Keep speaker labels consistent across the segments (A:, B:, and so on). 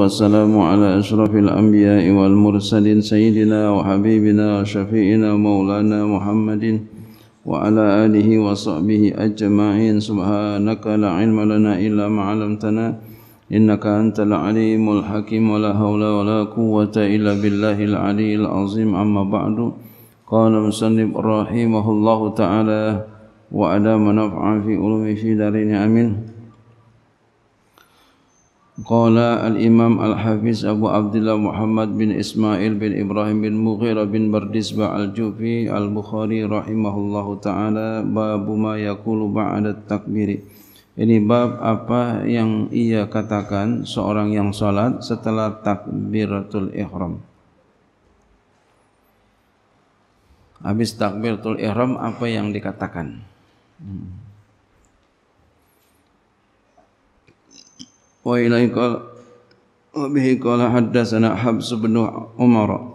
A: والسلام على أشرف الأنبياء والمرسلين سيدنا وحبيبنا وشفيئنا مولانا محمد وعلى آله وصحبه أجمعين سبحانك لا علم لنا إلا ما علمتنا إنك أنت العليم الحكيم ولا حول ولا قوة إلا بالله العلي العظيم أما بعد قال مسلم رحمه الله تعالى وعلى نفعا في علومه في دارين أمين Qala al-imam al-hafiz Abu Abdullah Muhammad bin Ismail bin Ibrahim bin Mughira bin Bardisba al-Jufi al-Bukhari rahimahullahu ta'ala Babu ma yakulu ba'adat takbiri Ini bab apa yang ia katakan seorang yang salat setelah takbiratul ihram Habis takbiratul ihram apa yang dikatakan hmm. wa ilaika wa bihi qala haddatsana habs bin umar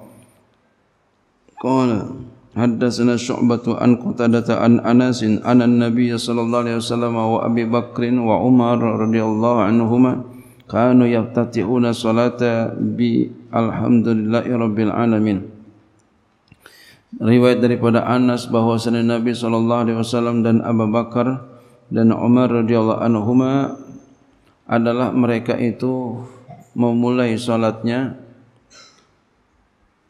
A: qala haddatsana syu'batu an qutadata an anas an anan nabiy sallallahu alaihi wasallam wa abi Bakr wa umar radhiyallahu anhuma kanu yaftatiuna salata bi alhamdulillahi rabbil alamin riwayat daripada Anas bahawa sanad Nabi sallallahu alaihi wasallam dan Abu Bakar dan Umar radhiyallahu anhuma adalah mereka itu memulai salatnya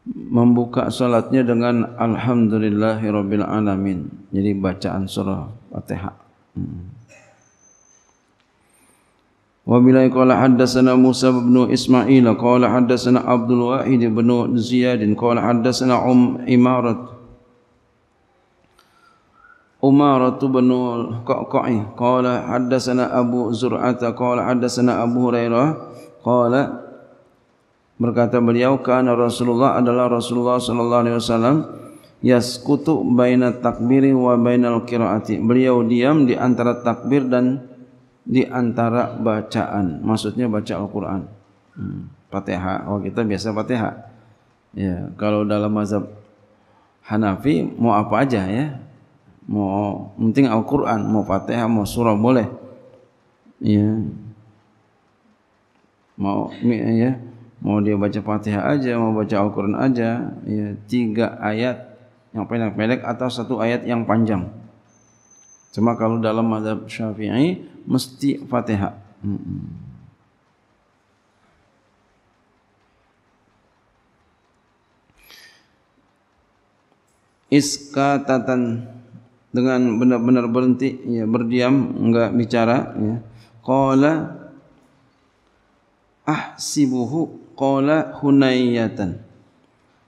A: membuka salatnya dengan alhamdulillahirabbil alamin jadi bacaan surah Fatihah hmm. Wa bilai qala haddatsana Musa bin Ismail qala haddatsana Abdul Wahid bin Ziyad qala haddatsana Um Imarat Umar bin Qaqai qala haddatsana Abu Zur'ata qala haddatsana Abu Hurairah qala berkata beliau kana Rasulullah adalah Rasulullah sallallahu alaihi wasallam yaskutu baina takbiri wa bainal qiraati beliau diam di antara takbir dan di antara bacaan maksudnya baca Al-Qur'an hmm, oh kita biasa Fatihah ya kalau dalam mazhab Hanafi mau apa aja ya mau penting Al-Qur'an, mau Fatihah, mau surah boleh. Ya. Mau ya, mau dia baca Fatihah aja, mau baca Al-Qur'an aja, ya tiga ayat yang pendek-pendek atau satu ayat yang panjang. Cuma kalau dalam mazhab Syafi'i mesti Fatihah. Hmm. Iskatatan dengan benar-benar berhenti ya, berdiam enggak bicara ya qala ahsibuhu qala hunayatan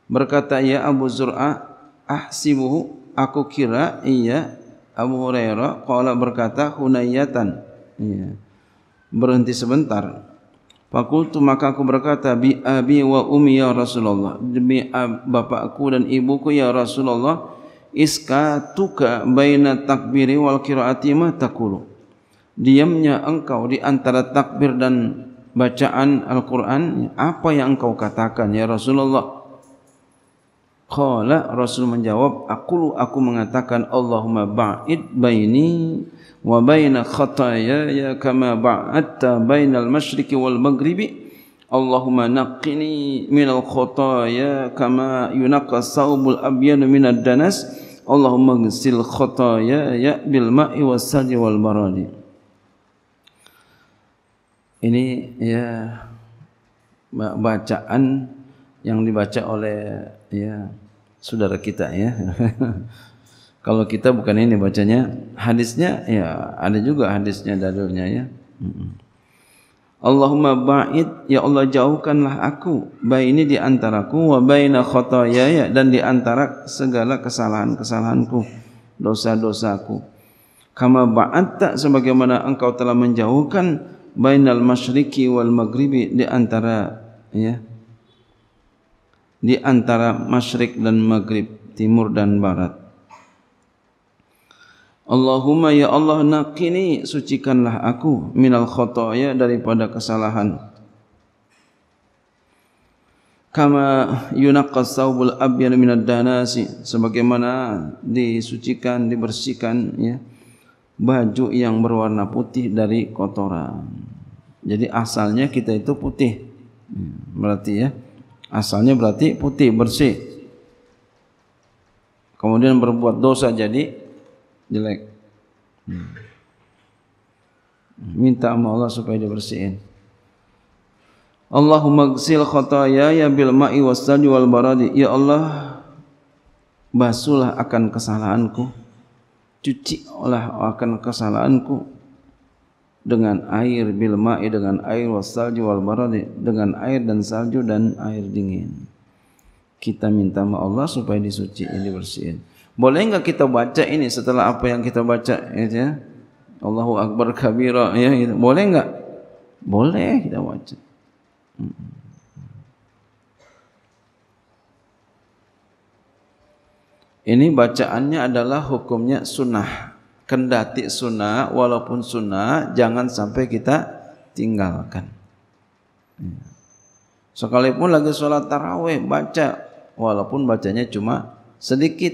A: berkata ya Abu Zur'a ahsibuhu aku kira iya Abu Hurairah qala berkata hunayatan ya berhenti sebentar Pakul tu maka aku berkata bi abi wa umi ya Rasulullah demi bapakku dan ibuku ya Rasulullah Iska iskatuka baina takbiri wal qiraati ma taqulu diamnya engkau di antara takbir dan bacaan Al-Qur'an apa yang engkau katakan ya Rasulullah Qala Rasul menjawab aku aku mengatakan Allahumma ba'id baini wa baina khataya ya kama ba'adta bainal masyriqi wal maghribi Allahumma اللهم نقني من الخطايا كما ينقى الثوب الابيض من الدنس اللهم اغسل خطاياي بالماء والثلج والبراد ini ya bacaan yang dibaca oleh ya saudara kita ya kalau kita bukan ini bacanya hadisnya ya ada juga hadisnya dalilnya ya mm -mm. Allahumma ba'id ya Allah jauhkanlah aku ini di antaraku wa baina khotoyaya dan di antara segala kesalahan-kesalahanku dosa-dosaku kama ba'atta sebagaimana engkau telah menjauhkan bainal masyriqi wal maghribi di antara ya di antara masyrik dan maghrib timur dan barat Allahumma ya Allah naqini sucikanlah aku minal khotoya daripada kesalahan kama yunaqqas saubul abyan minad danasi sebagaimana disucikan dibersihkan ya baju yang berwarna putih dari kotoran jadi asalnya kita itu putih hmm, berarti ya asalnya berarti putih bersih kemudian berbuat dosa jadi jelek. Hmm. Minta sama Allah supaya dia bersihin. Allahumma ghsil khotaya bil ma'i wasdaj wal baradi. Ya Allah, basuhlah akan kesalahanku. Cuci olah akan kesalahanku dengan air bil ma'i dengan air wasalju wal baradi dengan air dan salju dan air dingin. Kita minta sama Allah supaya disuci Ini bersihin. Boleh enggak kita baca ini setelah apa yang kita baca ya? ya? Allahu Akbar Kabira ya gitu. Ya. Boleh enggak? Boleh kita baca. Ini bacaannya adalah hukumnya sunnah. Kendati sunnah, walaupun sunnah, jangan sampai kita tinggalkan. Ya. Sekalipun lagi sholat taraweh, baca. Walaupun bacanya cuma sedikit,